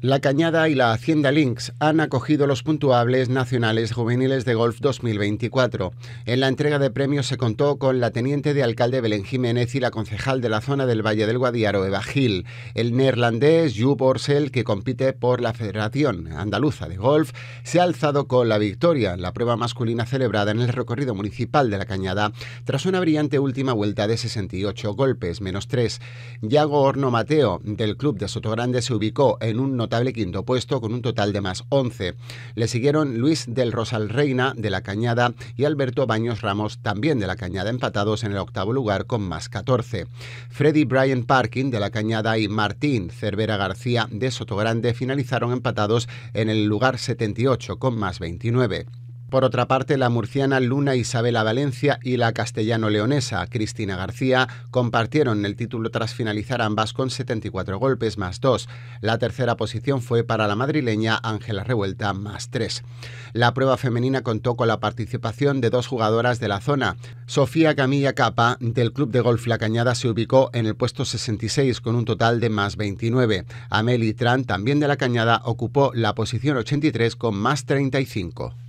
La Cañada y la Hacienda Links han acogido los puntuables nacionales juveniles de golf 2024. En la entrega de premios se contó con la teniente de alcalde Belén Jiménez y la concejal de la zona del Valle del Guadiaro, Eva Gil, el neerlandés Joop Orsel, que compite por la Federación Andaluza de Golf, se ha alzado con la victoria en la prueba masculina celebrada en el recorrido municipal de La Cañada tras una brillante última vuelta de 68 golpes, menos 3. Yago Horno Mateo, del club de Sotogrande, se ubicó en un notable quinto puesto con un total de más 11. Le siguieron Luis del Rosal Reina de la Cañada y Alberto Baños Ramos también de la Cañada empatados en el octavo lugar con más 14. Freddy Brian Parkin de la Cañada y Martín Cervera García de Sotogrande finalizaron empatados en el lugar 78 con más 29. Por otra parte, la murciana Luna Isabela Valencia y la castellano-leonesa Cristina García compartieron el título tras finalizar ambas con 74 golpes más 2. La tercera posición fue para la madrileña Ángela Revuelta más 3. La prueba femenina contó con la participación de dos jugadoras de la zona. Sofía Camilla Capa del Club de Golf La Cañada se ubicó en el puesto 66 con un total de más 29. Amelie Tran, también de La Cañada, ocupó la posición 83 con más 35.